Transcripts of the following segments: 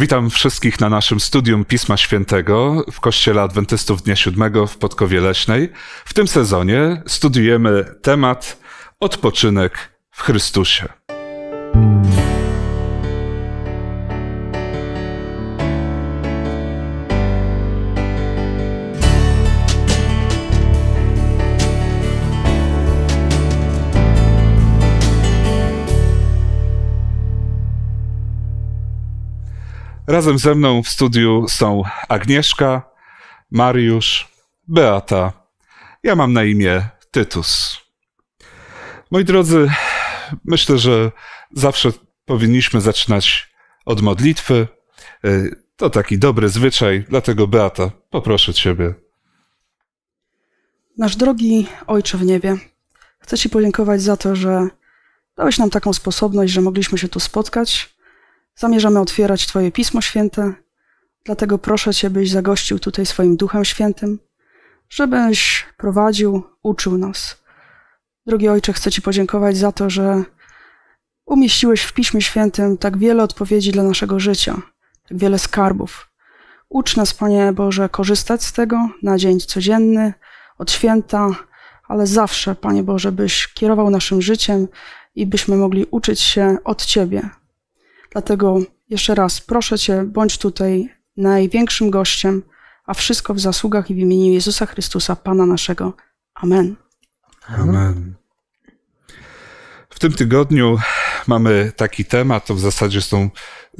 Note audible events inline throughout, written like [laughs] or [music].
Witam wszystkich na naszym studium Pisma Świętego w Kościele Adwentystów Dnia Siódmego w Podkowie Leśnej. W tym sezonie studiujemy temat odpoczynek w Chrystusie. Razem ze mną w studiu są Agnieszka, Mariusz, Beata. Ja mam na imię Tytus. Moi drodzy, myślę, że zawsze powinniśmy zaczynać od modlitwy. Y, to taki dobry zwyczaj, dlatego Beata, poproszę Ciebie. Nasz drogi Ojcze w niebie, chcę Ci podziękować za to, że dałeś nam taką sposobność, że mogliśmy się tu spotkać Zamierzamy otwierać Twoje Pismo Święte, dlatego proszę Cię, byś zagościł tutaj swoim Duchem Świętym, żebyś prowadził, uczył nas. Drogi Ojcze, chcę Ci podziękować za to, że umieściłeś w Piśmie Świętym tak wiele odpowiedzi dla naszego życia, tak wiele skarbów. Ucz nas, Panie Boże, korzystać z tego na dzień codzienny, od święta, ale zawsze, Panie Boże, byś kierował naszym życiem i byśmy mogli uczyć się od Ciebie, Dlatego jeszcze raz proszę Cię, bądź tutaj największym gościem, a wszystko w zasługach i w imieniu Jezusa Chrystusa, Pana naszego. Amen. Amen. W tym tygodniu mamy taki temat, to w zasadzie są,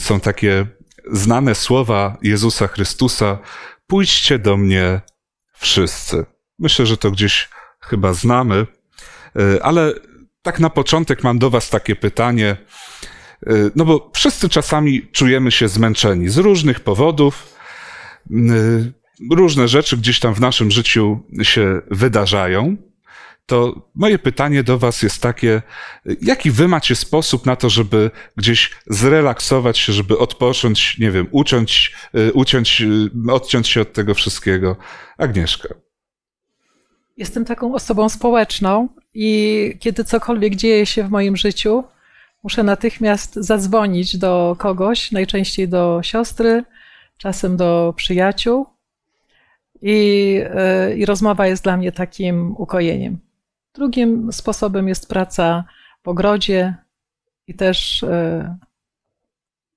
są takie znane słowa Jezusa Chrystusa: Pójdźcie do mnie wszyscy. Myślę, że to gdzieś chyba znamy, e, ale tak na początek mam do Was takie pytanie: Y, no bo wszyscy czasami czujemy się zmęczeni z różnych powodów. Y, różne rzeczy gdzieś tam w naszym życiu się wydarzają. To moje pytanie do Was jest takie: jaki Wy macie sposób na to, żeby gdzieś zrelaksować się, żeby odpocząć, nie wiem, uciąć, y, uciąć odciąć się od tego wszystkiego? Agnieszka. Jestem taką osobą społeczną i kiedy cokolwiek dzieje się w moim życiu, muszę natychmiast zadzwonić do kogoś, najczęściej do siostry, czasem do przyjaciół. I, e, I, rozmowa jest dla mnie takim ukojeniem. Drugim sposobem jest praca w ogrodzie i też e,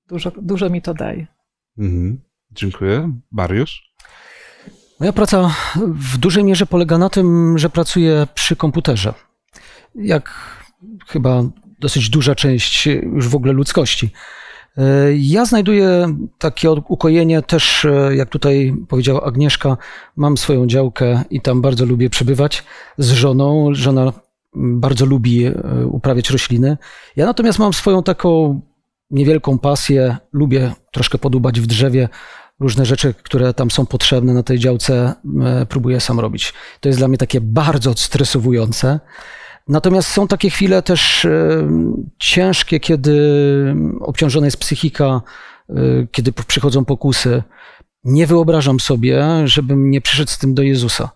dużo, dużo mi to daje. Mhm. Dziękuję. Mariusz? Moja praca w dużej mierze polega na tym, że pracuję przy komputerze. Jak chyba dosyć duża część już w ogóle ludzkości. E, ja znajduję takie ukojenie też, e, jak tutaj powiedziała Agnieszka, mam swoją działkę i tam bardzo lubię przebywać z żoną. Żona bardzo lubi e, uprawiać rośliny. Ja natomiast mam swoją taką niewielką pasję, lubię troszkę podubać w drzewie. Różne rzeczy, które tam są potrzebne na tej działce, próbuję sam robić. To jest dla mnie takie bardzo odstresowujące. Natomiast są takie chwile też e, ciężkie, kiedy obciążona jest psychika, e, kiedy przychodzą pokusy. Nie wyobrażam sobie, żebym nie przyszedł z tym do Jezusa.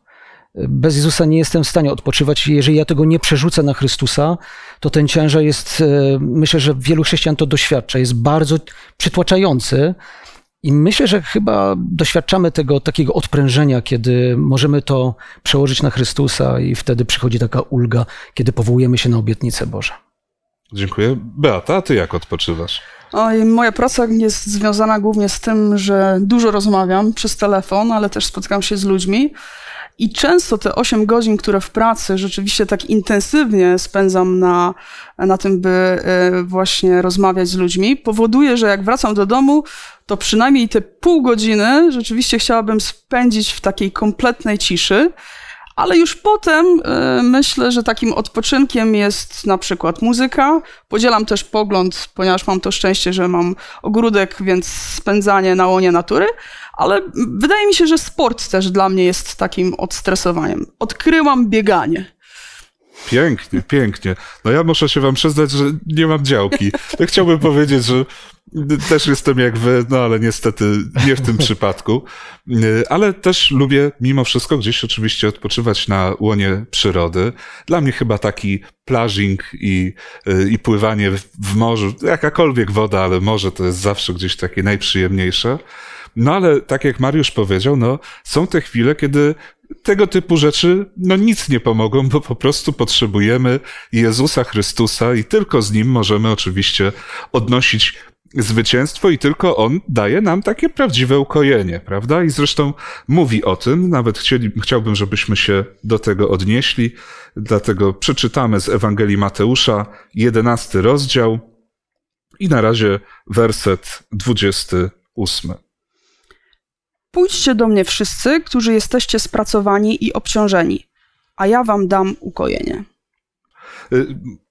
Bez Jezusa nie jestem w stanie odpoczywać. Jeżeli ja tego nie przerzucę na Chrystusa, to ten ciężar jest, e, myślę, że wielu chrześcijan to doświadcza, jest bardzo przytłaczający i myślę, że chyba doświadczamy tego takiego odprężenia, kiedy możemy to przełożyć na Chrystusa i wtedy przychodzi taka ulga, kiedy powołujemy się na obietnice Boże. Dziękuję. Beata, a ty jak odpoczywasz? Oj, moja praca jest związana głównie z tym, że dużo rozmawiam przez telefon, ale też spotykam się z ludźmi. I często te 8 godzin, które w pracy rzeczywiście tak intensywnie spędzam na, na tym, by y, właśnie rozmawiać z ludźmi, powoduje, że jak wracam do domu, to przynajmniej te pół godziny rzeczywiście chciałabym spędzić w takiej kompletnej ciszy. Ale już potem y, myślę, że takim odpoczynkiem jest na przykład muzyka. Podzielam też pogląd, ponieważ mam to szczęście, że mam ogródek, więc spędzanie na łonie natury. Ale wydaje mi się, że sport też dla mnie jest takim odstresowaniem. Odkryłam bieganie. Pięknie, pięknie. No ja muszę się wam przyznać, że nie mam działki. No chciałbym powiedzieć, że też jestem jak wy, no ale niestety nie w tym przypadku. Ale też lubię mimo wszystko gdzieś oczywiście odpoczywać na łonie przyrody. Dla mnie chyba taki plażing i, y, i pływanie w morzu, jakakolwiek woda, ale morze to jest zawsze gdzieś takie najprzyjemniejsze. No ale tak jak Mariusz powiedział, no są te chwile, kiedy tego typu rzeczy no nic nie pomogą, bo po prostu potrzebujemy Jezusa Chrystusa i tylko z Nim możemy oczywiście odnosić zwycięstwo i tylko On daje nam takie prawdziwe ukojenie, prawda? I zresztą mówi o tym, nawet chcieli, chciałbym, żebyśmy się do tego odnieśli, dlatego przeczytamy z Ewangelii Mateusza, jedenasty rozdział i na razie werset dwudziesty ósmy. Pójdźcie do mnie wszyscy, którzy jesteście spracowani i obciążeni, a ja wam dam ukojenie. Y,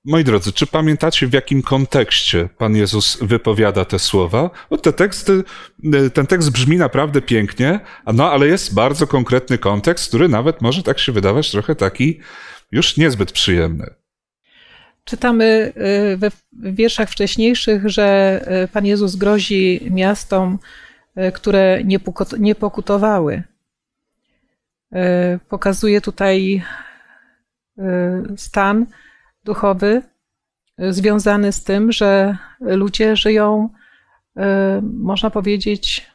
moi drodzy, czy pamiętacie, w jakim kontekście Pan Jezus wypowiada te słowa? Bo te teksty, y, ten tekst brzmi naprawdę pięknie, no ale jest bardzo konkretny kontekst, który nawet może tak się wydawać trochę taki już niezbyt przyjemny. Czytamy y, we wierszach wcześniejszych, że Pan Jezus grozi miastom, E, które nie pokutowały. E, pokazuje tutaj e, stan duchowy związany z tym, że ludzie żyją, można powiedzieć,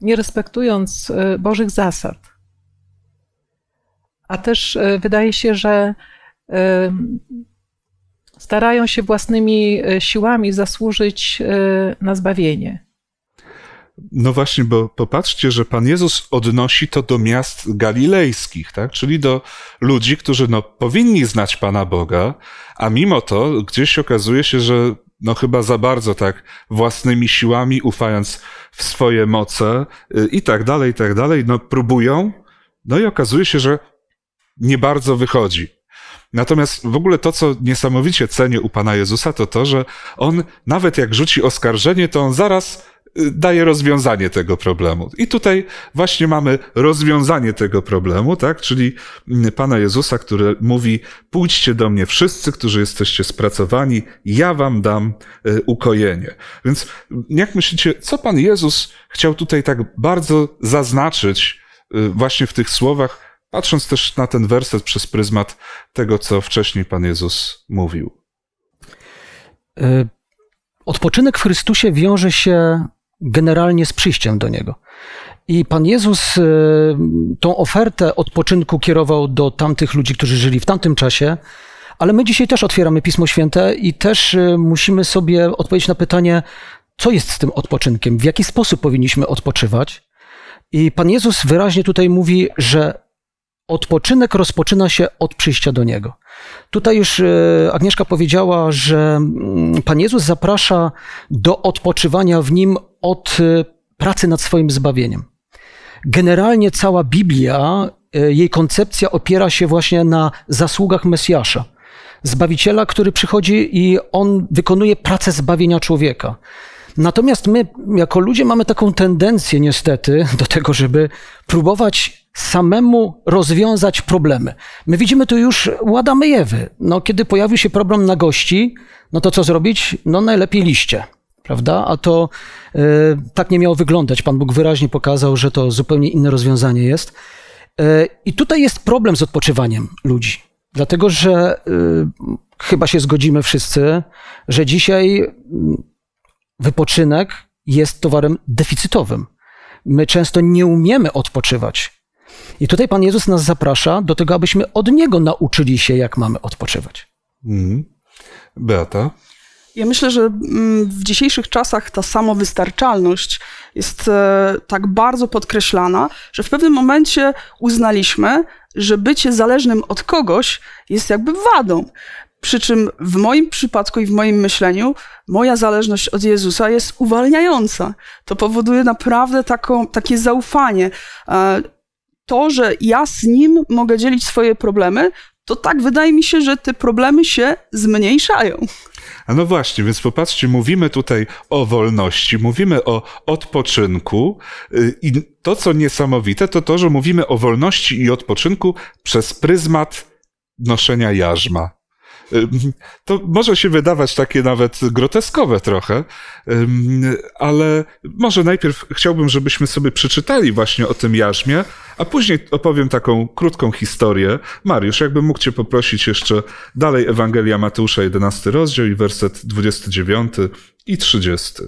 nie respektując Bożych zasad. A też wydaje się, że starają się własnymi siłami zasłużyć na zbawienie. No właśnie, bo popatrzcie, że Pan Jezus odnosi to do miast galilejskich, tak? czyli do ludzi, którzy no, powinni znać Pana Boga, a mimo to gdzieś okazuje się, że no chyba za bardzo tak własnymi siłami, ufając w swoje moce y, i tak dalej, i tak dalej, no próbują, no i okazuje się, że nie bardzo wychodzi. Natomiast w ogóle to, co niesamowicie cenię u Pana Jezusa, to to, że on nawet jak rzuci oskarżenie, to on zaraz daje rozwiązanie tego problemu. I tutaj właśnie mamy rozwiązanie tego problemu, tak? Czyli mm, Pana Jezusa, który mówi: Pójdźcie do mnie wszyscy, którzy jesteście spracowani, ja wam dam e, ukojenie. Więc mm, jak myślicie, co Pan Jezus chciał tutaj tak bardzo zaznaczyć e, właśnie w tych słowach, patrząc też na ten werset przez pryzmat tego, co wcześniej Pan Jezus mówił? E, odpoczynek w Chrystusie wiąże się generalnie z przyjściem do Niego. I Pan Jezus e, tą ofertę odpoczynku kierował do tamtych ludzi, którzy żyli w tamtym czasie, ale my dzisiaj też otwieramy Pismo Święte i też e, musimy sobie odpowiedzieć na pytanie, co jest z tym odpoczynkiem, w jaki sposób powinniśmy odpoczywać. I Pan Jezus wyraźnie tutaj mówi, że odpoczynek rozpoczyna się od przyjścia do Niego. Tutaj już e, Agnieszka powiedziała, że mm, Pan Jezus zaprasza do odpoczywania w Nim od e, pracy nad swoim zbawieniem. Generalnie cała Biblia, e, jej koncepcja opiera się właśnie na zasługach Mesjasza. Zbawiciela, który przychodzi i on wykonuje pracę zbawienia człowieka. Natomiast my, jako ludzie, mamy taką tendencję, niestety, do tego, żeby próbować samemu rozwiązać problemy. My widzimy tu już ładamy jewy. No, kiedy pojawił się problem na gości, no to co zrobić? No najlepiej liście, prawda? A to y, tak nie miało wyglądać. Pan Bóg wyraźnie pokazał, że to zupełnie inne rozwiązanie jest. Y, I tutaj jest problem z odpoczywaniem ludzi, dlatego że y, chyba się zgodzimy wszyscy, że dzisiaj mm, wypoczynek jest towarem deficytowym. My często nie umiemy odpoczywać. I tutaj Pan Jezus nas zaprasza do tego, abyśmy od Niego nauczyli się, jak mamy odpoczywać. Mm. Beata? Ja myślę, że mm, w dzisiejszych czasach ta samowystarczalność jest e, tak bardzo podkreślana, że w pewnym momencie uznaliśmy, że bycie zależnym od kogoś jest jakby wadą. Przy czym w moim przypadku i w moim myśleniu moja zależność od Jezusa jest uwalniająca. To powoduje naprawdę taką, takie zaufanie. E, to, że ja z nim mogę dzielić swoje problemy, to tak wydaje mi się, że te problemy się zmniejszają. A no właśnie, więc popatrzcie, mówimy tutaj o wolności, mówimy o odpoczynku y, i to, co niesamowite, to to, że mówimy o wolności i odpoczynku przez pryzmat noszenia jarzma. To może się wydawać takie nawet groteskowe trochę, ale może najpierw chciałbym, żebyśmy sobie przeczytali właśnie o tym jarzmie, a później opowiem taką krótką historię. Mariusz, jakbym mógł Cię poprosić jeszcze dalej Ewangelia Mateusza, 11 rozdział i werset 29 i 30.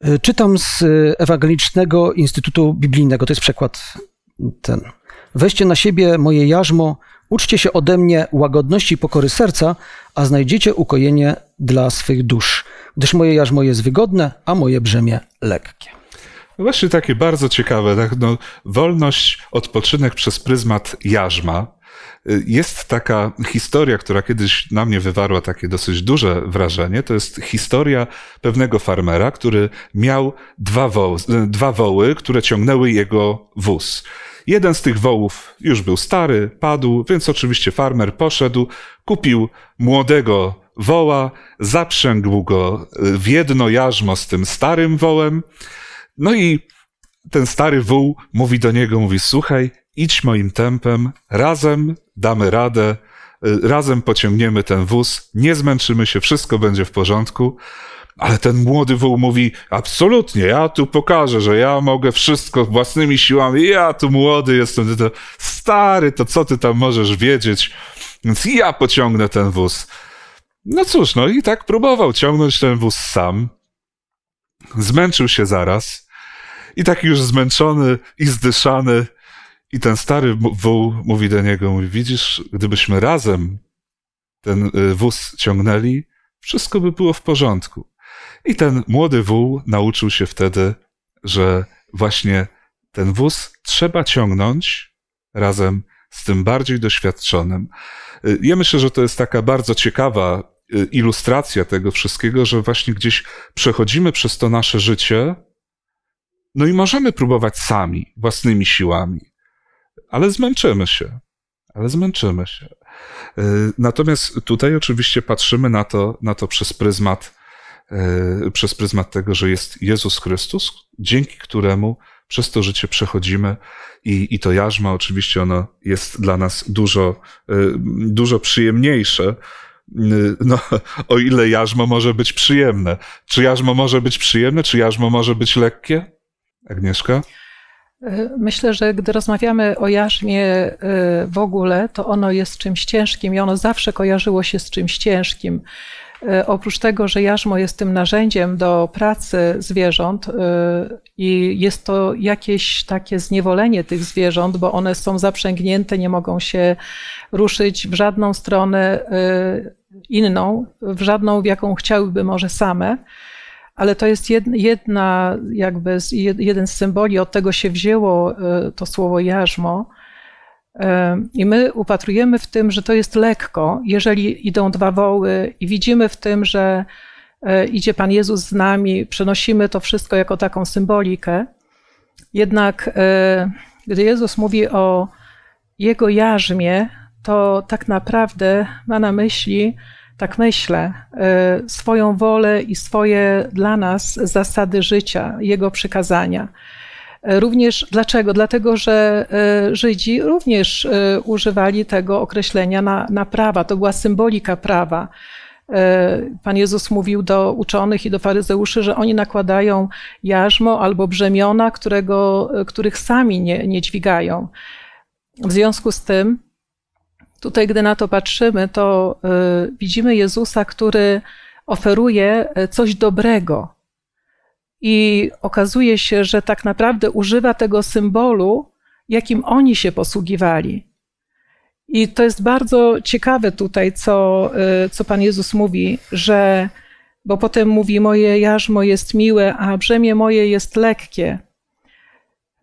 E, czytam z e, Ewangelicznego Instytutu Biblijnego, to jest przekład ten. Weźcie na siebie moje jarzmo, Uczcie się ode mnie łagodności i pokory serca, a znajdziecie ukojenie dla swych dusz, gdyż moje jarzmo jest wygodne, a moje brzemię lekkie. No właśnie takie bardzo ciekawe. Tak? No, wolność, odpoczynek przez pryzmat jarzma. Jest taka historia, która kiedyś na mnie wywarła takie dosyć duże wrażenie. To jest historia pewnego farmera, który miał dwa, wo dwa woły, które ciągnęły jego wóz. Jeden z tych wołów już był stary, padł, więc oczywiście farmer poszedł, kupił młodego woła, zaprzęgł go y, w jedno jarzmo z tym starym wołem. No i ten stary wół mówi do niego, mówi, słuchaj, idź moim tempem, razem damy radę, y, razem pociągniemy ten wóz, nie zmęczymy się, wszystko będzie w porządku. Ale ten młody wół mówi, absolutnie, ja tu pokażę, że ja mogę wszystko własnymi siłami, ja tu młody jestem, to stary, to co ty tam możesz wiedzieć? Więc ja pociągnę ten wóz. No cóż, no i tak próbował ciągnąć ten wóz sam. Zmęczył się zaraz. I taki już zmęczony i zdyszany. I ten stary wół mówi do niego, mówi, widzisz, gdybyśmy razem ten y, wóz ciągnęli, wszystko by było w porządku. I ten młody wół nauczył się wtedy, że właśnie ten wóz trzeba ciągnąć razem z tym bardziej doświadczonym. Y, ja myślę, że to jest taka bardzo ciekawa y, ilustracja tego wszystkiego, że właśnie gdzieś przechodzimy przez to nasze życie, no i możemy próbować sami, własnymi siłami, ale zmęczymy się. Ale zmęczymy się. Y, natomiast tutaj oczywiście patrzymy na to, na to przez pryzmat E, przez pryzmat tego, że jest Jezus Chrystus, dzięki któremu przez to życie przechodzimy i, i to jarzma oczywiście ono jest dla nas dużo, e, dużo przyjemniejsze, e, no, o ile jarzmo może być przyjemne. Czy jarzmo może być przyjemne, czy jarzmo może być lekkie? Agnieszka? Myślę, że gdy rozmawiamy o jarzmie w ogóle, to ono jest czymś ciężkim i ono zawsze kojarzyło się z czymś ciężkim. E, oprócz tego, że jarzmo jest tym narzędziem do pracy zwierząt e, i jest to jakieś takie zniewolenie tych zwierząt, bo one są zaprzęgnięte, nie mogą się ruszyć w żadną stronę e, inną, w żadną, w jaką chciałyby może same ale to jest jedna, jakby jeden z symboli, od tego się wzięło to słowo jarzmo. I my upatrujemy w tym, że to jest lekko, jeżeli idą dwa woły, i widzimy w tym, że e, idzie Pan Jezus z nami, przenosimy to wszystko jako taką symbolikę. Jednak e, gdy Jezus mówi o jego jarzmie, to tak naprawdę ma na myśli, tak myślę, e, swoją wolę i swoje dla nas zasady życia, jego przykazania. Również dlaczego? Dlatego, że e, Żydzi również e, używali tego określenia na, na prawa. To była symbolika prawa. E, Pan Jezus mówił do uczonych i do faryzeuszy, że oni nakładają jarzmo albo brzemiona, którego, których sami nie, nie dźwigają. W związku z tym, tutaj, gdy na to patrzymy, to widzimy Jezusa, który oferuje coś dobrego, i okazuje się, że tak naprawdę używa tego symbolu, jakim oni się posługiwali. I to jest bardzo ciekawe tutaj, co, y, co Pan Jezus mówi, że bo potem mówi: Moje jarzmo jest miłe, a brzemię moje jest lekkie.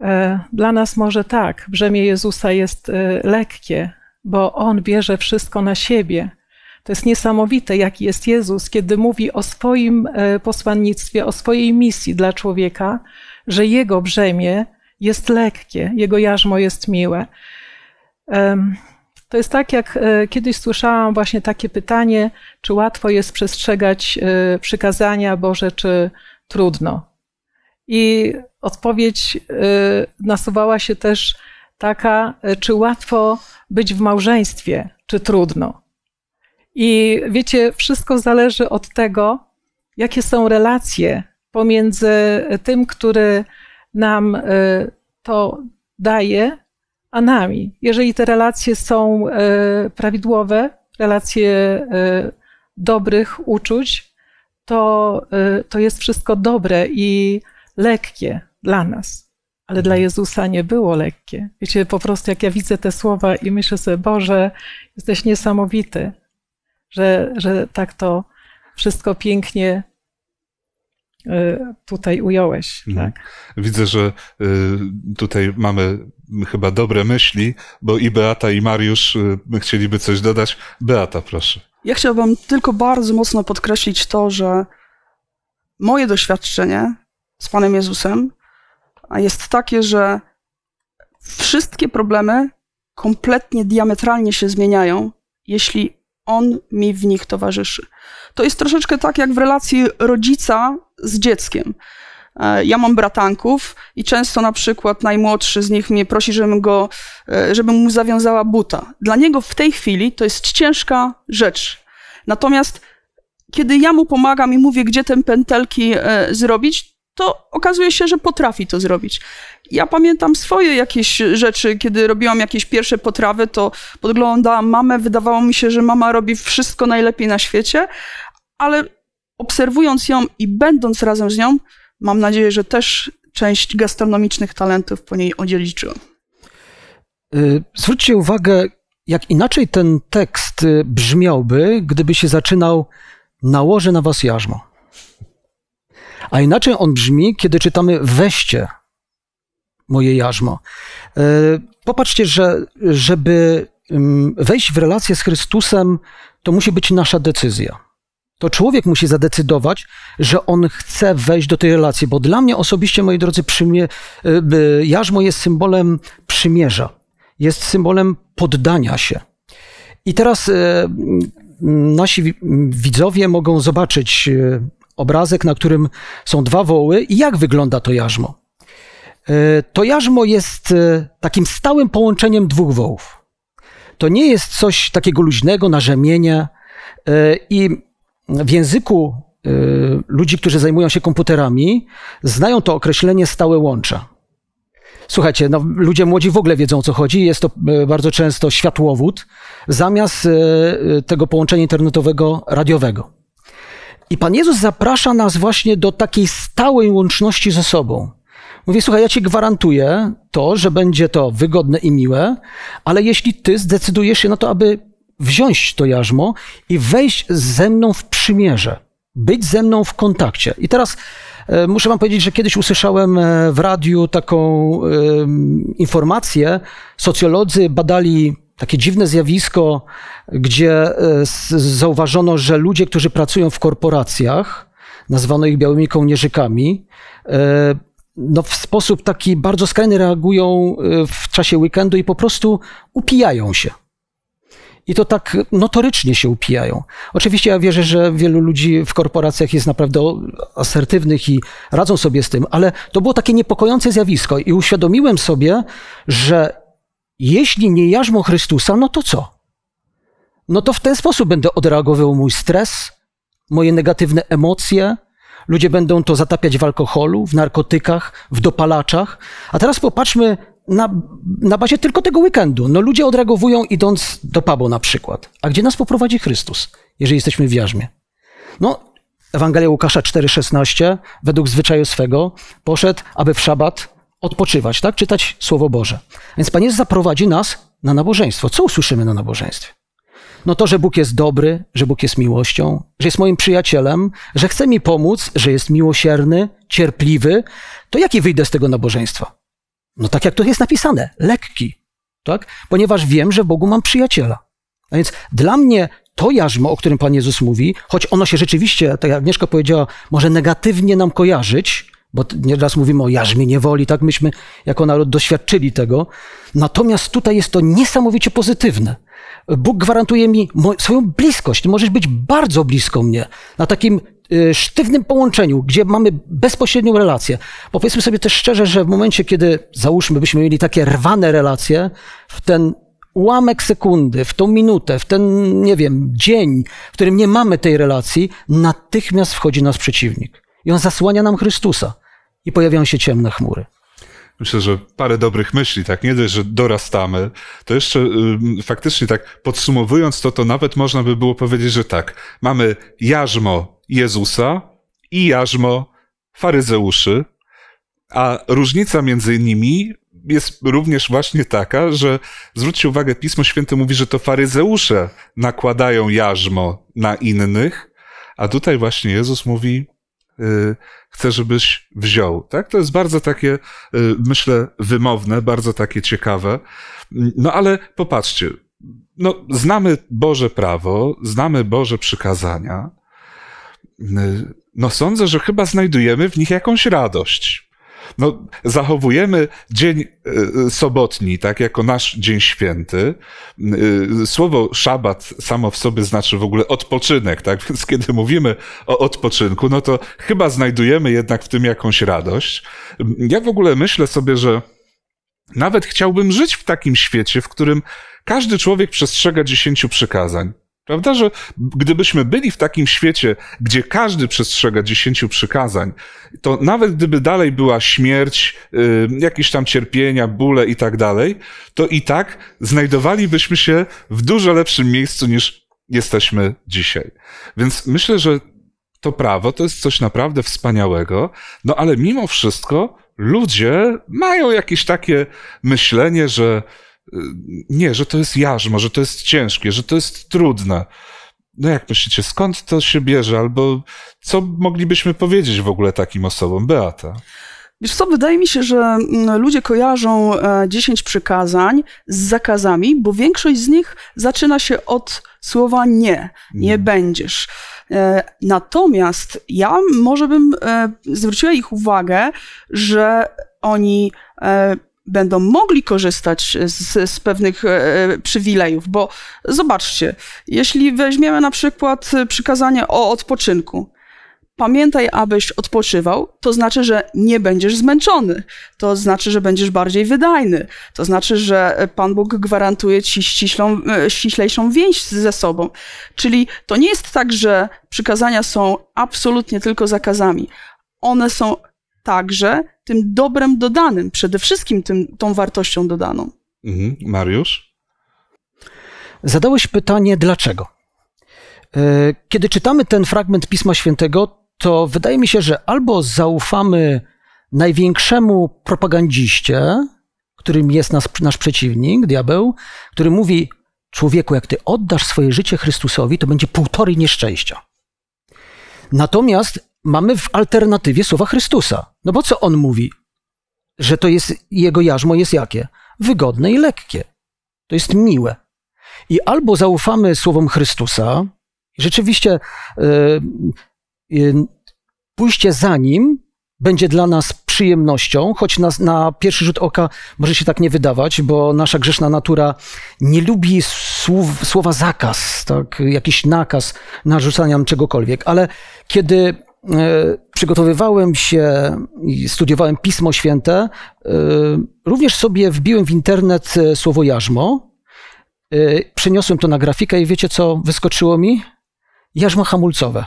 E, dla nas może tak, brzemię Jezusa jest y, lekkie, bo On bierze wszystko na siebie. To jest niesamowite, jaki jest Jezus, kiedy mówi o swoim e, posłannictwie, o swojej misji dla człowieka, że jego brzemię jest lekkie, jego jarzmo jest miłe. To jest tak, jak e, kiedyś słyszałam właśnie takie pytanie, czy łatwo jest przestrzegać e, przykazania Boże, czy trudno. I odpowiedź nasuwała się też taka, czy łatwo być w małżeństwie, czy trudno. I wiecie, wszystko zależy od tego, jakie są relacje pomiędzy tym, który nam e, to daje, a nami. Jeżeli te relacje są e, prawidłowe, relacje e, dobrych uczuć, to, to jest wszystko dobre i lekkie dla nas. Ale dla mhm. Jezusa nie było lekkie. Wiecie, po prostu jak ja widzę te słowa i myślę sobie, Boże, jesteś niesamowity że, że tak to wszystko pięknie y, tutaj ująłeś. Mhm. Tak? Widzę, że y, tutaj mamy chyba dobre myśli, bo i Beata, i Mariusz y, chcieliby coś dodać. Beata, proszę. Ja chciałabym tylko bardzo mocno podkreślić to, że moje doświadczenie z Panem Jezusem jest takie, że wszystkie problemy kompletnie diametralnie się zmieniają, jeśli on mi w nich towarzyszy. To jest troszeczkę tak jak w relacji rodzica z dzieckiem. E, ja mam bratanków i często na przykład najmłodszy z nich mnie prosi, żebym, go, e, żebym mu zawiązała buta. Dla niego w tej chwili to jest ciężka rzecz. Natomiast kiedy ja mu pomagam i mówię, gdzie te pętelki e, zrobić, to okazuje się, że potrafi to zrobić. Ja pamiętam swoje jakieś rzeczy, kiedy robiłam jakieś pierwsze potrawy, to podglądałam mamę, wydawało mi się, że mama robi wszystko najlepiej na świecie, ale obserwując ją i będąc razem z nią, mam nadzieję, że też część gastronomicznych talentów po niej odziedziczyłam. Y, zwróćcie uwagę, jak inaczej ten tekst y, brzmiałby, gdyby się zaczynał nałożę na was jarzmo. A inaczej on brzmi, kiedy czytamy weźcie moje jarzmo. E, popatrzcie, że żeby mm, wejść w relację z Chrystusem, to musi być nasza decyzja. To człowiek musi zadecydować, że on chce wejść do tej relacji, bo dla mnie osobiście, moi drodzy, przymie- e, jarzmo jest symbolem przymierza, jest symbolem poddania się. I teraz e, nasi widzowie mogą zobaczyć obrazek, na którym są dwa woły i jak wygląda to jarzmo. E, to jarzmo jest e, takim stałym połączeniem dwóch wołów. To nie jest coś takiego luźnego, na rzemienia e, i w języku ludzi, którzy zajmują się komputerami, znają to określenie stałe łącza. Słuchajcie, no, ludzie młodzi w ogóle wiedzą o co chodzi. Jest to bardzo często światłowód zamiast tego połączenia internetowego, radiowego. I Pan Jezus zaprasza nas właśnie do takiej stałej łączności ze sobą. Mówię, słuchaj, ja ci gwarantuję to, że będzie to wygodne i miłe, ale jeśli ty zdecydujesz się na to, aby wziąć to jarzmo i wejść ze mną w przymierze, być ze mną w kontakcie. I teraz e, muszę wam powiedzieć, że kiedyś usłyszałem e, w radiu taką e, informację. Socjolodzy badali takie dziwne zjawisko, gdzie e, zauważono, że ludzie, którzy pracują w korporacjach, nazwano ich białymi kołnierzykami, e, no w sposób taki bardzo skrajny reagują e, w czasie weekendu i po prostu upijają się. I to tak notorycznie się upijają. Oczywiście ja wierzę, że wielu ludzi w korporacjach jest naprawdę asertywnych i radzą sobie z tym, ale to było takie niepokojące zjawisko i uświadomiłem sobie, że jeśli nie jarzmo Chrystusa, no to co? No to w ten sposób będę odreagował mój stres, moje negatywne emocje. Ludzie będą to zatapiać w alkoholu, w narkotykach, w dopalaczach. A teraz popatrzmy na, na bazie tylko tego weekendu. No ludzie odreagowują idąc do pubu na przykład. A gdzie nas poprowadzi Chrystus, jeżeli jesteśmy w jarzmie? No, Ewangelia Łukasza 4,16 według zwyczaju swego poszedł, aby w szabat odpoczywać, tak? Czytać Słowo Boże. Więc Pan Jezus zaprowadzi nas na nabożeństwo. Co usłyszymy na nabożeństwie? No to, że Bóg jest dobry, że Bóg jest miłością, że jest moim przyjacielem, że chce mi pomóc, że jest miłosierny, cierpliwy. To jaki wyjdę z tego nabożeństwa? No tak jak to jest napisane, lekki, tak? Ponieważ wiem, że Bogu mam przyjaciela. A więc dla mnie to jarzmo, o którym Pan Jezus mówi, choć ono się rzeczywiście, tak jak Agnieszka powiedziała, może negatywnie nam kojarzyć, bo nieraz mówimy o jarzmie niewoli, tak myśmy jako naród doświadczyli tego. Natomiast tutaj jest to niesamowicie pozytywne. Bóg gwarantuje mi swoją bliskość. Ty możesz być bardzo blisko mnie, na takim y, sztywnym połączeniu, gdzie mamy bezpośrednią relację. Bo powiedzmy sobie też szczerze, że w momencie, kiedy załóżmy, byśmy mieli takie rwane relacje, w ten ułamek sekundy, w tą minutę, w ten, nie wiem, dzień, w którym nie mamy tej relacji, natychmiast wchodzi nas przeciwnik. I on zasłania nam Chrystusa i pojawiają się ciemne chmury. Myślę, że parę dobrych myśli, tak? Nie dość, że dorastamy, to jeszcze y, faktycznie tak podsumowując to, to nawet można by było powiedzieć, że tak. Mamy jarzmo Jezusa i jarzmo faryzeuszy, a różnica między nimi jest również właśnie taka, że zwróćcie uwagę, Pismo Święte mówi, że to faryzeusze nakładają jarzmo na innych, a tutaj właśnie Jezus mówi, yy, chcę, żebyś wziął. Tak? To jest bardzo takie, y, myślę, wymowne, bardzo takie ciekawe. No ale popatrzcie, no, znamy Boże prawo, znamy Boże przykazania. Y, no, sądzę, że chyba znajdujemy w nich jakąś radość no, zachowujemy dzień e, sobotni, tak, jako nasz dzień święty. E, słowo szabat samo w sobie znaczy w ogóle odpoczynek, tak, [laughs] więc kiedy mówimy o odpoczynku, no to chyba znajdujemy jednak w tym jakąś radość. Ja w ogóle myślę sobie, że nawet chciałbym żyć w takim świecie, w którym każdy człowiek przestrzega dziesięciu przykazań. Prawda, że gdybyśmy byli w takim świecie, gdzie każdy przestrzega dziesięciu przykazań, to nawet gdyby dalej była śmierć, y, jakieś tam cierpienia, bóle i tak dalej, to i tak znajdowalibyśmy się w dużo lepszym miejscu niż jesteśmy dzisiaj. Więc myślę, że to prawo to jest coś naprawdę wspaniałego, no ale mimo wszystko ludzie mają jakieś takie myślenie, że Y, nie, że to jest jarzmo, że to jest ciężkie, że to jest trudne. No jak myślicie, skąd to się bierze, albo co moglibyśmy powiedzieć w ogóle takim osobom? Beata. Wiesz co, wydaje mi się, że mm, ludzie kojarzą 10 e, przykazań z zakazami, bo większość z nich zaczyna się od słowa nie, nie hmm. będziesz. E, natomiast ja może bym e, zwróciła ich uwagę, że oni będą mogli korzystać z, z pewnych e, przywilejów, bo zobaczcie, jeśli weźmiemy na przykład przykazanie o odpoczynku, pamiętaj, abyś odpoczywał, to znaczy, że nie będziesz zmęczony, to znaczy, że będziesz bardziej wydajny, to znaczy, że Pan Bóg gwarantuje ci ściślą, e, ściślejszą więź ze sobą. Czyli to nie jest tak, że przykazania są absolutnie tylko zakazami. One są także tym dobrem dodanym, przede wszystkim tym, tą wartością dodaną. Mhm. Mariusz? Zadałeś pytanie, dlaczego? E, kiedy czytamy ten fragment Pisma Świętego, to wydaje mi się, że albo zaufamy największemu propagandziście, którym jest nas, nasz przeciwnik, diabeł, który mówi: Człowieku, jak ty oddasz swoje życie Chrystusowi, to będzie półtorej nieszczęścia. Natomiast mamy w alternatywie słowa Chrystusa. No bo co on mówi? Że to jest, jego jarzmo jest jakie? Wygodne i lekkie. To jest miłe. I albo zaufamy słowom Chrystusa, rzeczywiście yy, yy, pójście za nim będzie dla nas przyjemnością, choć na, na, pierwszy rzut oka może się tak nie wydawać, bo nasza grzeszna natura nie lubi słów, słowa zakaz, tak, jakiś nakaz narzucania nam czegokolwiek, ale kiedy E, przygotowywałem się i studiowałem Pismo Święte, e, również sobie wbiłem w internet e, słowo jarzmo. Przeniosłem to na grafikę i wiecie co wyskoczyło mi? Jarzmo hamulcowe.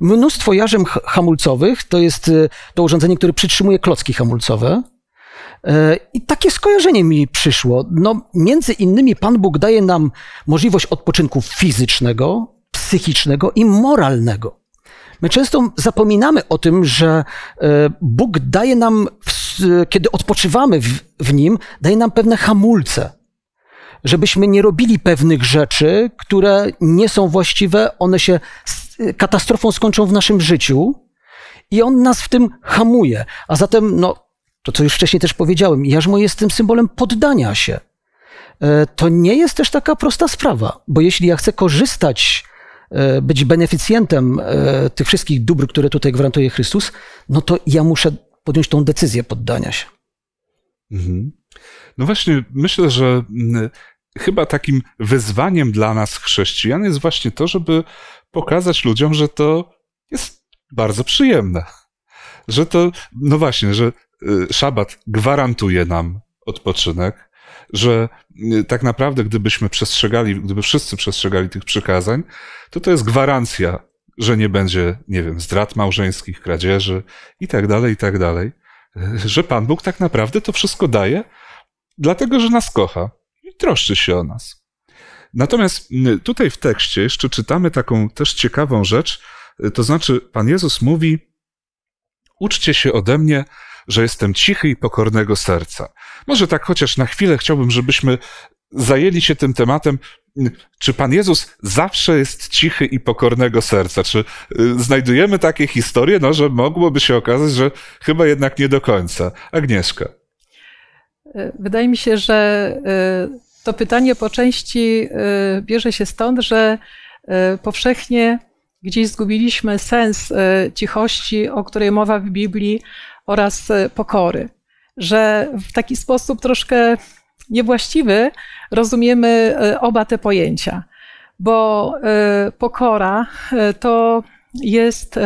Mnóstwo jarzem hamulcowych to jest to urządzenie, które przytrzymuje klocki hamulcowe. I takie skojarzenie mi przyszło. No, między innymi Pan Bóg daje nam możliwość odpoczynku fizycznego, psychicznego i moralnego. My często zapominamy o tym, że e, Bóg daje nam, e, kiedy odpoczywamy w Nim, daje nam pewne hamulce, żebyśmy nie robili pewnych rzeczy, które nie są właściwe, one się katastrofą skończą w naszym życiu i On nas w tym hamuje. A zatem, no, to co już wcześniej też powiedziałem, jarzmo jest tym symbolem poddania się. E, to nie jest też taka prosta sprawa, bo jeśli ja chcę korzystać E, być beneficjentem e, tych wszystkich dóbr, które tutaj gwarantuje Chrystus, no to ja muszę podjąć tą decyzję poddania się. Mhm. No właśnie, myślę, że chyba takim wyzwaniem dla nas, chrześcijan, jest właśnie to, żeby pokazać ludziom, że to jest bardzo przyjemne. Że to, no właśnie, że y, szabat gwarantuje nam odpoczynek, że Y, tak naprawdę, gdybyśmy przestrzegali, gdyby wszyscy przestrzegali tych przykazań, to to jest gwarancja, że nie będzie, nie wiem, zdrad małżeńskich, kradzieży i tak dalej, i tak dalej. Y, że Pan Bóg tak naprawdę to wszystko daje, dlatego że nas kocha i troszczy się o nas. Natomiast y, tutaj w tekście jeszcze czytamy taką też ciekawą rzecz, to znaczy Pan Jezus mówi: Uczcie się ode mnie, że jestem cichy i pokornego serca. Może tak chociaż na chwilę chciałbym, żebyśmy zajęli się tym tematem, czy Pan Jezus zawsze jest cichy i pokornego serca? Czy y, znajdujemy takie historie, no, że mogłoby się okazać, że chyba jednak nie do końca? Agnieszka. Y, wydaje mi się, że y, to pytanie po części bierze się stąd, że powszechnie gdzieś zgubiliśmy sens cichości, o której mowa w Biblii, oraz y, pokory, że w taki sposób troszkę niewłaściwy rozumiemy y, oba te pojęcia, bo y, pokora to jest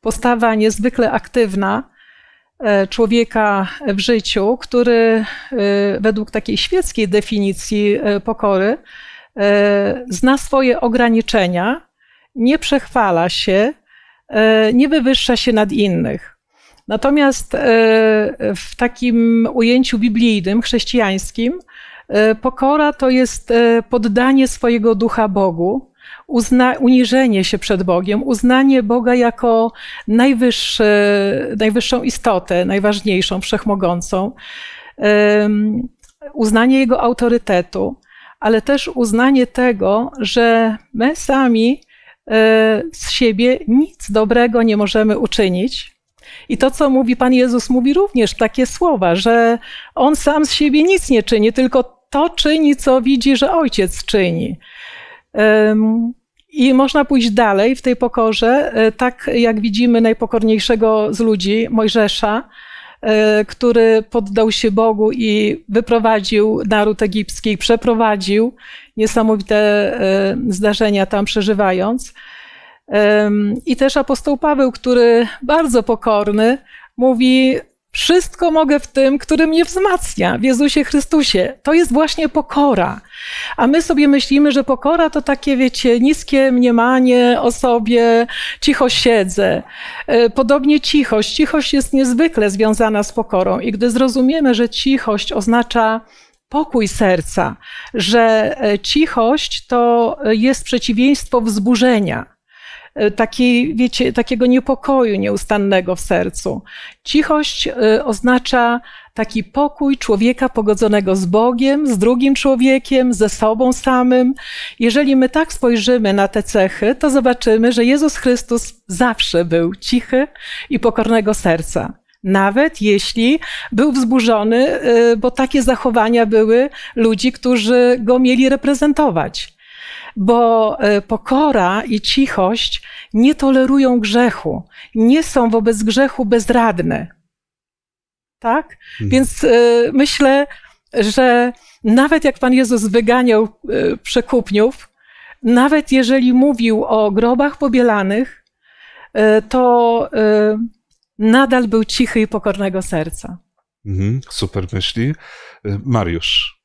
postawa niezwykle aktywna człowieka w życiu, który według takiej świeckiej definicji pokory zna swoje ograniczenia, nie przechwala się, nie wywyższa się nad innych. Natomiast e, w takim ujęciu biblijnym, chrześcijańskim, e, pokora to jest e, poddanie swojego ducha Bogu, uzna, uniżenie się przed Bogiem, uznanie Boga jako najwyższą istotę, najważniejszą, wszechmogącą, uznanie Jego autorytetu, ale też uznanie tego, że my sami z siebie nic dobrego nie możemy uczynić, i to, co mówi Pan Jezus, mówi również takie słowa, że On sam z siebie nic nie czyni, tylko to czyni, co widzi, że Ojciec czyni. I można pójść dalej w tej pokorze, e, tak jak widzimy najpokorniejszego z ludzi, Mojżesza, e, który poddał się Bogu i wyprowadził naród egipski, przeprowadził niesamowite e, zdarzenia tam przeżywając. I też apostoł Paweł, który bardzo pokorny, mówi: Wszystko mogę w tym, który mnie wzmacnia, w Jezusie Chrystusie. To jest właśnie pokora. A my sobie myślimy, że pokora to takie, wiecie, niskie mniemanie o sobie, cicho siedzę. E, podobnie cichość. Cichość jest niezwykle związana z pokorą. I gdy zrozumiemy, że cichość oznacza pokój serca, że e, cichość to e, jest przeciwieństwo wzburzenia. E, takiej, wiecie, takiego niepokoju nieustannego w sercu. Cichość e, oznacza taki pokój człowieka pogodzonego z Bogiem, z drugim człowiekiem, ze sobą samym. Jeżeli my tak spojrzymy na te cechy, to zobaczymy, że Jezus Chrystus zawsze był cichy i pokornego serca nawet jeśli był wzburzony, e, bo takie zachowania były ludzi, którzy go mieli reprezentować bo e, pokora i cichość nie tolerują grzechu, nie są wobec grzechu bezradne. Tak? Hmm. Więc y, myślę, że nawet jak Pan Jezus wyganiał y, przekupniów, nawet jeżeli mówił o grobach pobielanych, y, to nadal był cichy i pokornego serca. Mhm. super myśli. Mariusz.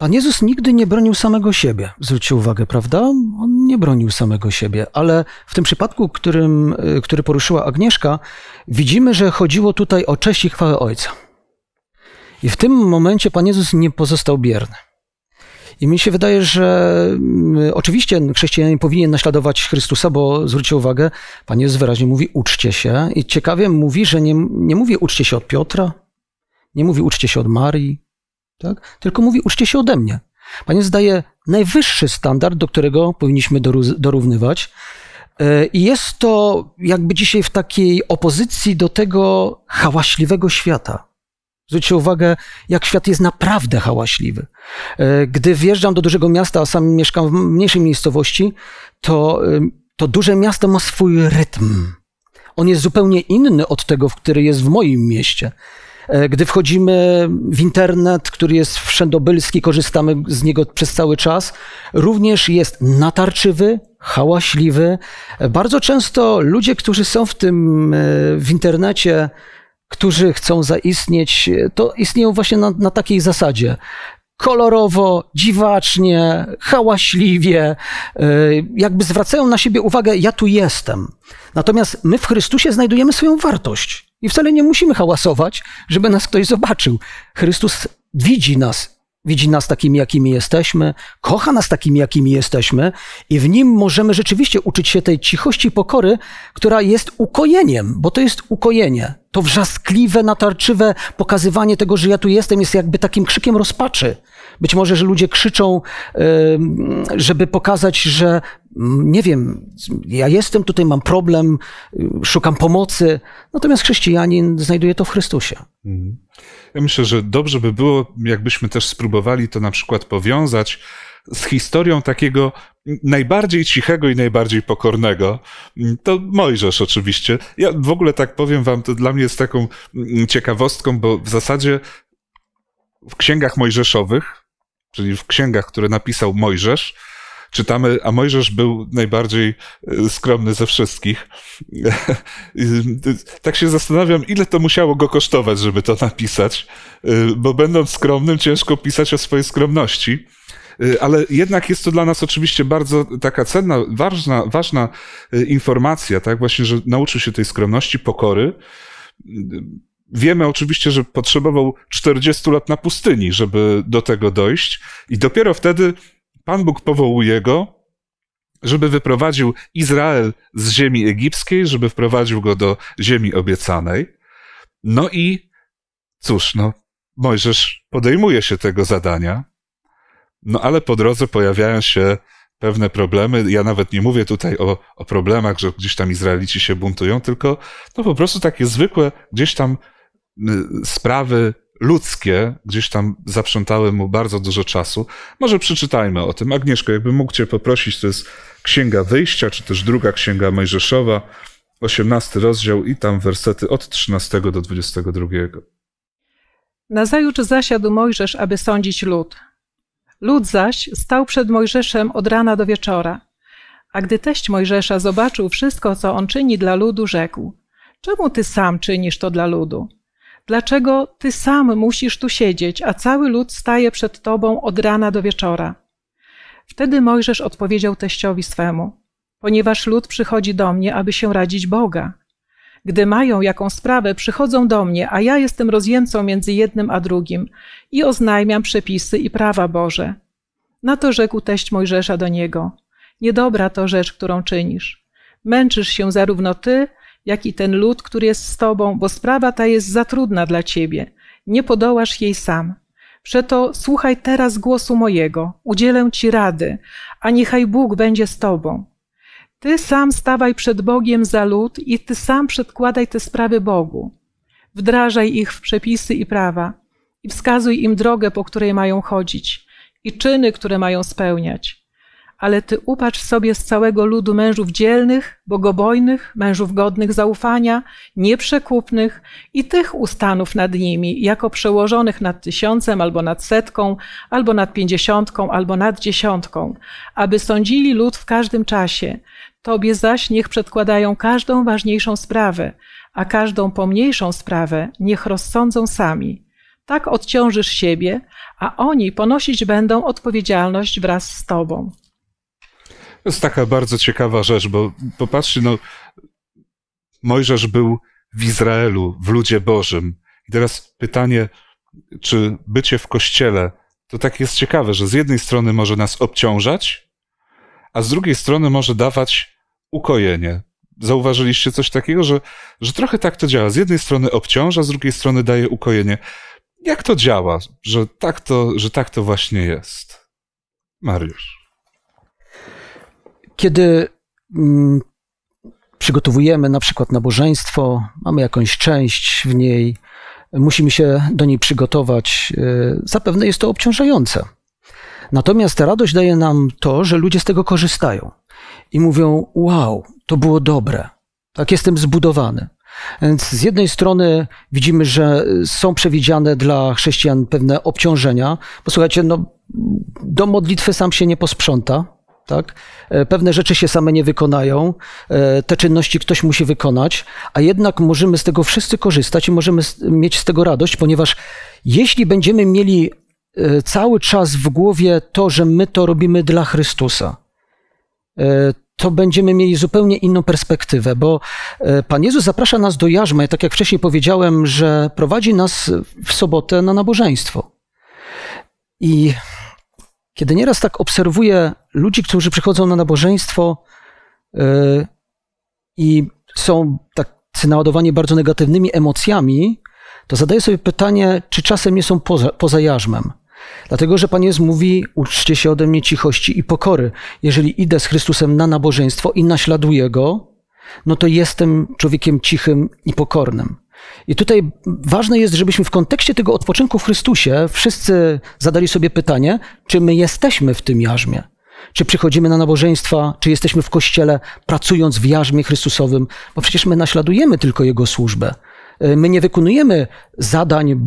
Pan Jezus nigdy nie bronił samego siebie. Zwróćcie uwagę, prawda? On nie bronił samego siebie, ale w tym przypadku, którym, y, który poruszyła Agnieszka, widzimy, że chodziło tutaj o cześć i chwałę Ojca. I w tym momencie Pan Jezus nie pozostał bierny. I mi się wydaje, że y, oczywiście chrześcijanin powinien naśladować Chrystusa, bo zwróćcie uwagę, Pan Jezus wyraźnie mówi uczcie się. I ciekawie mówi, że nie, nie mówi uczcie się od Piotra, nie mówi uczcie się od Marii, tak? tylko mówi uczcie się ode mnie. Pan Jezus daje najwyższy standard, do którego powinniśmy dorównywać. E, I jest to jakby dzisiaj w takiej opozycji do tego hałaśliwego świata. Zwróćcie uwagę, jak świat jest naprawdę hałaśliwy. E, gdy wjeżdżam do dużego miasta, a sam mieszkam w mniejszej miejscowości, to, to duże miasto ma swój rytm. On jest zupełnie inny od tego, w który jest w moim mieście. E, gdy wchodzimy w internet, który jest wszędobylski, korzystamy z niego przez cały czas, również jest natarczywy, hałaśliwy. E, bardzo często ludzie, którzy są w tym, e, w internecie, którzy chcą zaistnieć, to istnieją właśnie na, na takiej zasadzie kolorowo, dziwacznie, hałaśliwie, jakby zwracają na siebie uwagę, ja tu jestem. Natomiast my w Chrystusie znajdujemy swoją wartość. I wcale nie musimy hałasować, żeby nas ktoś zobaczył. Chrystus widzi nas, widzi nas takimi, jakimi jesteśmy, kocha nas takimi, jakimi jesteśmy, i w nim możemy rzeczywiście uczyć się tej cichości i pokory, która jest ukojeniem, bo to jest ukojenie. To wrzaskliwe, natarczywe pokazywanie tego, że ja tu jestem, jest jakby takim krzykiem rozpaczy. Być może, że ludzie krzyczą, żeby pokazać, że mm, nie wiem, ja jestem tutaj, mam problem, y, szukam pomocy. Natomiast chrześcijanin znajduje to w Chrystusie. Mhm. Ja myślę, że dobrze by było, jakbyśmy też spróbowali to na przykład powiązać z historią takiego najbardziej cichego i najbardziej pokornego, mm, to Mojżesz oczywiście. Ja w ogóle tak powiem wam, to dla mnie jest taką mm, ciekawostką, bo w zasadzie w księgach mojżeszowych czyli w księgach, które napisał Mojżesz, czytamy, a Mojżesz był najbardziej e, skromny ze wszystkich. [laughs] E, tak się zastanawiam, ile to musiało go kosztować, żeby to napisać, e, bo będąc skromnym, ciężko pisać o swojej skromności. Ale jednak jest to dla nas oczywiście bardzo taka cenna, ważna, ważna informacja, tak właśnie, że nauczył się tej skromności, pokory Wiemy oczywiście, że potrzebował 40 lat na pustyni, żeby do tego dojść, i dopiero wtedy Pan Bóg powołuje go, żeby wyprowadził Izrael z ziemi egipskiej, żeby wprowadził go do ziemi obiecanej. No i cóż, no, Mojżesz podejmuje się tego zadania, no ale po drodze pojawiają się pewne problemy. Ja nawet nie mówię tutaj o, o problemach, że gdzieś tam Izraelici się buntują, tylko no po prostu takie zwykłe gdzieś tam sprawy ludzkie gdzieś tam zaprzątały mu bardzo dużo czasu. Może przeczytajmy o tym. Agnieszko, jakbym mógł Cię poprosić, to jest Księga Wyjścia, czy też druga Księga Mojżeszowa, 18 rozdział i tam wersety od 13 do 22. Nazajutrz zasiadł Mojżesz, aby sądzić lud. Lud zaś stał przed Mojżeszem od rana do wieczora. A gdy teść Mojżesza zobaczył wszystko, co on czyni dla ludu, rzekł: Czemu ty sam czynisz to dla ludu? Dlaczego ty sam musisz tu siedzieć, a cały lud staje przed tobą od rana do wieczora? Wtedy Mojżesz odpowiedział teściowi swemu: Ponieważ lud przychodzi do mnie, aby się radzić Boga. Gdy mają jaką sprawę, przychodzą do mnie, a ja jestem rozjemcą między jednym a drugim i oznajmiam przepisy i prawa Boże. Na to rzekł teść Mojżesza do niego: Niedobra to rzecz, którą czynisz. Męczysz się zarówno ty, jak i ten lud, który jest z Tobą, bo sprawa ta jest za trudna dla Ciebie. Nie podołasz jej sam. Przeto słuchaj teraz głosu mojego, udzielę Ci rady, a niechaj Bóg będzie z Tobą. Ty sam stawaj przed Bogiem za lud i Ty sam przedkładaj te sprawy Bogu. Wdrażaj ich w przepisy i prawa i wskazuj im drogę, po której mają chodzić i czyny, które mają spełniać ale ty upatrz sobie z całego ludu mężów dzielnych, bogobojnych, mężów godnych zaufania, nieprzekupnych i tych ustanów nad nimi, jako przełożonych nad tysiącem, albo nad setką, albo nad pięćdziesiątką, albo nad dziesiątką, aby sądzili lud w każdym czasie. Tobie zaś niech przedkładają każdą ważniejszą sprawę, a każdą pomniejszą sprawę niech rozsądzą sami. Tak odciążysz siebie, a oni ponosić będą odpowiedzialność wraz z Tobą. To jest taka bardzo ciekawa rzecz, bo popatrzcie, no, Mojżesz był w Izraelu, w ludzie Bożym. I teraz pytanie, czy bycie w kościele to tak jest ciekawe, że z jednej strony może nas obciążać, a z drugiej strony może dawać ukojenie. Zauważyliście coś takiego, że, że trochę tak to działa. Z jednej strony obciąża, z drugiej strony daje ukojenie. Jak to działa, że tak to, że tak to właśnie jest? Mariusz. Kiedy mm, przygotowujemy na przykład nabożeństwo, mamy jakąś część w niej, musimy się do niej przygotować, y, zapewne jest to obciążające. Natomiast radość daje nam to, że ludzie z tego korzystają i mówią: Wow, to było dobre, tak jestem zbudowany. Więc z jednej strony widzimy, że są przewidziane dla chrześcijan pewne obciążenia, bo słuchajcie, no, do modlitwy sam się nie posprząta, tak? E, pewne rzeczy się same nie wykonają, e, te czynności ktoś musi wykonać, a jednak możemy z tego wszyscy korzystać i możemy mieć z tego radość, ponieważ jeśli będziemy mieli e, cały czas w głowie to, że my to robimy dla Chrystusa, to będziemy mieli zupełnie inną perspektywę, bo Pan Jezus zaprasza nas do jarzma, tak jak wcześniej powiedziałem, że prowadzi nas w sobotę na nabożeństwo. I kiedy nieraz tak obserwuję ludzi, którzy przychodzą na nabożeństwo y, i są tak naładowani bardzo negatywnymi emocjami, to zadaję sobie pytanie, czy czasem nie są poza, poza jarzmem. Dlatego, że Pan Jezus mówi, uczcie się ode mnie cichości i pokory. Jeżeli idę z Chrystusem na nabożeństwo i naśladuję Go, no to jestem człowiekiem cichym i pokornym. I tutaj ważne jest, żebyśmy w kontekście tego odpoczynku w Chrystusie wszyscy zadali sobie pytanie, czy my jesteśmy w tym jarzmie. Czy przychodzimy na nabożeństwa, czy jesteśmy w kościele, pracując w jarzmie Chrystusowym, bo przecież my naśladujemy tylko Jego służbę. Y, my nie wykonujemy zadań,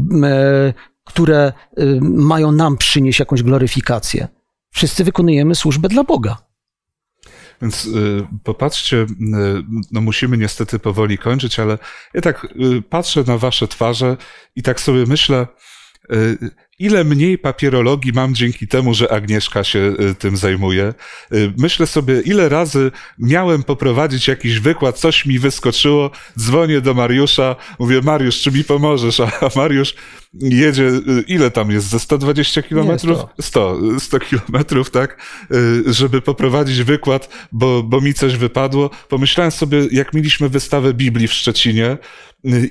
które y, mają nam przynieść jakąś gloryfikację. Wszyscy wykonujemy służbę dla Boga. Więc y, popatrzcie, y, no musimy niestety powoli kończyć, ale ja tak y, patrzę na wasze twarze i tak sobie myślę, ile mniej papierologii mam dzięki temu, że Agnieszka się y, tym zajmuje. Y, myślę sobie, ile razy miałem poprowadzić jakiś wykład, coś mi wyskoczyło, dzwonię do Mariusza, mówię, Mariusz, czy mi pomożesz? A Mariusz jedzie, y, ile tam jest, ze 120 kilometrów? 100. 100 kilometrów, tak? Żeby poprowadzić wykład, bo, bo mi coś wypadło. Pomyślałem sobie, jak mieliśmy wystawę Biblii w Szczecinie,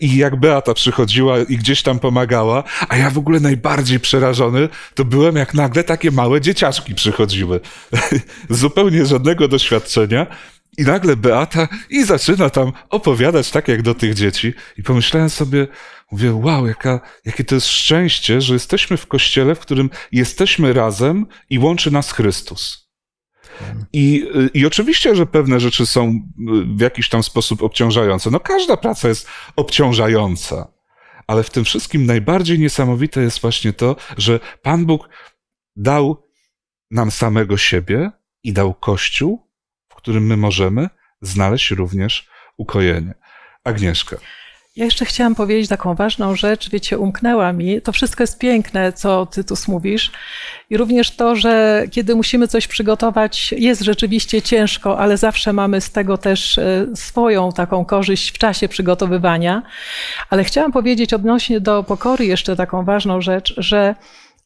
i jak Beata przychodziła i gdzieś tam pomagała, a ja w ogóle najbardziej przerażony to byłem, jak nagle takie małe dzieciaczki przychodziły. [laughs] Zupełnie żadnego doświadczenia. I nagle Beata i zaczyna tam opowiadać tak jak do tych dzieci. I pomyślałem sobie, mówię, wow, jaka, jakie to jest szczęście, że jesteśmy w kościele, w którym jesteśmy razem i łączy nas Chrystus. I, y, I oczywiście, że pewne rzeczy są y, w jakiś tam sposób obciążające. No każda praca jest obciążająca. Ale w tym wszystkim najbardziej niesamowite jest właśnie to, że Pan Bóg dał nam samego siebie i dał Kościół, w którym my możemy znaleźć również ukojenie. Agnieszka. Ja jeszcze chciałam powiedzieć taką ważną rzecz, wiecie, umknęła mi. To wszystko jest piękne, co ty tu mówisz. I również to, że kiedy musimy coś przygotować, jest rzeczywiście ciężko, ale zawsze mamy z tego też e, swoją taką korzyść w czasie przygotowywania. Ale chciałam powiedzieć odnośnie do pokory jeszcze taką ważną rzecz, że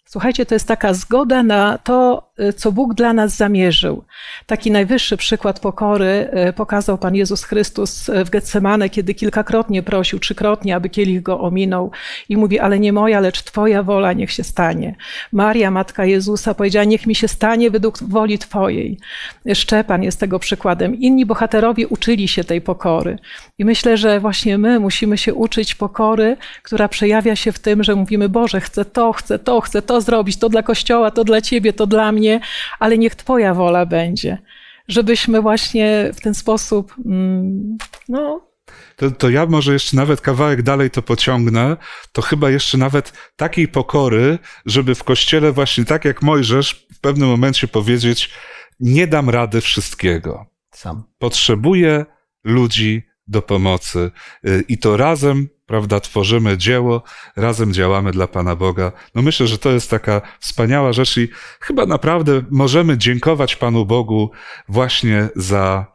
słuchajcie, to jest taka zgoda na to, Y, co Bóg dla nas zamierzył. Taki najwyższy przykład pokory y, pokazał Pan Jezus Chrystus y, w Getsemane, kiedy kilkakrotnie prosił, trzykrotnie, aby kielich go ominął i mówi, ale nie moja, lecz Twoja wola niech się stanie. Maria, Matka Jezusa, powiedziała, niech mi się stanie według woli Twojej. Szczepan jest tego przykładem. Inni bohaterowie uczyli się tej pokory. I myślę, że właśnie my musimy się uczyć pokory, która przejawia się w tym, że mówimy, Boże, chcę to, chcę to, chcę to zrobić, to dla Kościoła, to dla Ciebie, to dla mnie mnie, ale niech Twoja wola będzie. Żebyśmy właśnie w ten sposób, mm, no, to, to, ja może jeszcze nawet kawałek dalej to pociągnę, to chyba jeszcze nawet takiej pokory, żeby w kościele właśnie tak jak Mojżesz w pewnym momencie powiedzieć, nie dam rady wszystkiego. Sam. Potrzebuję ludzi do pomocy y, i to razem prawda, tworzymy dzieło, razem działamy dla Pana Boga. No myślę, że to jest taka wspaniała rzecz i chyba naprawdę możemy dziękować Panu Bogu właśnie za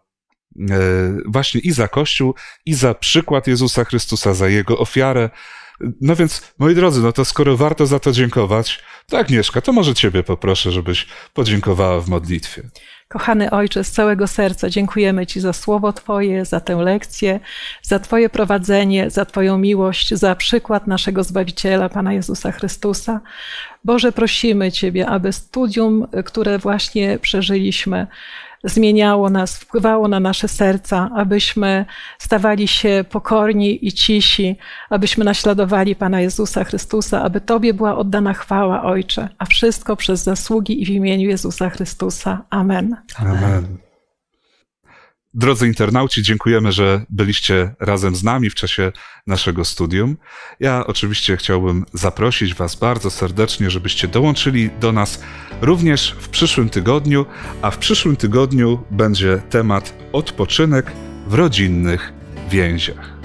e, właśnie i za Kościół, i za przykład Jezusa Chrystusa, za Jego ofiarę. No więc, moi drodzy, no to skoro warto za to dziękować, to Agnieszka, to może Ciebie poproszę, żebyś podziękowała w modlitwie. Kochany Ojcze, z całego serca dziękujemy Ci za słowo Twoje, za tę lekcję, za Twoje prowadzenie, za Twoją miłość, za przykład naszego Zbawiciela, Pana Jezusa Chrystusa. Boże, prosimy Ciebie, aby studium, które właśnie przeżyliśmy, zmieniało nas, wpływało na nasze serca, abyśmy stawali się pokorni i cisi, abyśmy naśladowali Pana Jezusa Chrystusa, aby Tobie była oddana chwała, Ojcze, a wszystko przez zasługi i w imieniu Jezusa Chrystusa. Amen. Amen. Drodzy internauci, dziękujemy, że byliście razem z nami w czasie naszego studium. Ja oczywiście chciałbym zaprosić Was bardzo serdecznie, żebyście dołączyli do nas również w przyszłym tygodniu, a w przyszłym tygodniu będzie temat odpoczynek w rodzinnych więziach.